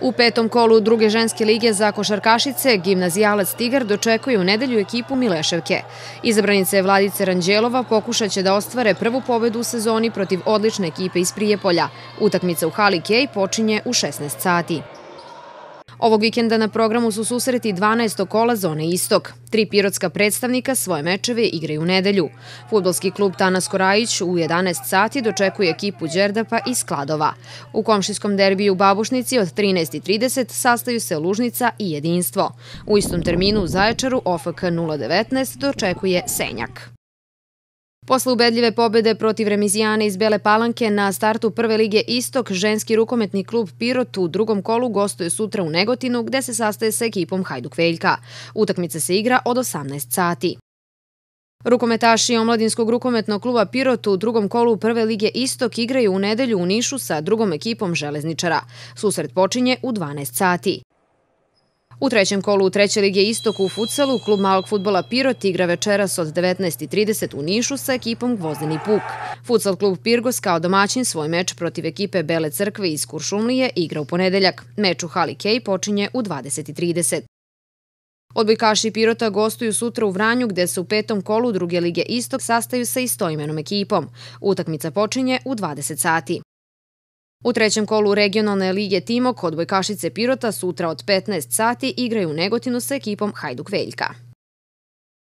U petom kolu druge ženske lige za košarkašice gimnazijalac Tigar dočekuje u nedelju ekipu Mileševke. Izabranice Vladice Ranđelova pokušat će da ostvare prvu pobedu u sezoni protiv odlične ekipe iz Prijepolja. Utakmica u Hali Kej počinje u 16 sati. Ovog vikenda na programu su susreti 12. kola Zone Istok. Tri pirotska predstavnika svoje mečeve igraju u nedelju. Futbolski klub Tanas Korajić u 11 sati dočekuje ekipu Đerdapa iz Kladova. U komšijskom derbiju u Babušnici od 13.30 sastaju se Lužnica i Jedinstvo. U istom terminu u Zaječaru OFK 019 dočekuje Senjak. Posle ubedljive pobede protiv Remizijana iz Bele Palanke na startu Prve lige Istok, ženski rukometni klub Pirot u drugom kolu gostuje sutra u Negotinu gde se sastaje sa ekipom Hajduk Veljka. Utakmica se igra od 18 sati. Rukometaši omladinskog rukometnog kluba Pirot u drugom kolu Prve lige Istok igraju u nedelju u Nišu sa drugom ekipom železničara. Susret počinje u 12 sati. U trećem kolu treće lige Istoku u futsalu klub malog futbola Pirot igra večeras od 19.30 u Nišu sa ekipom Gvozdeni Puk. Futsal klub Pirgos kao domaćin svoj meč protiv ekipe Bele crkve iz Kuršumlije igra u ponedeljak. Meč u Hali Kej počinje u 20.30. Odbojkaši Pirota gostuju sutra u Vranju gde se u petom kolu druge lige Istok sastaju sa istoimenom ekipom. Utakmica počinje u 20 sati. U trećem kolu regionalne lige Timok odbojkašice Pirota sutra od 15 sati igraju u Negotinu sa ekipom Hajduk Veljka.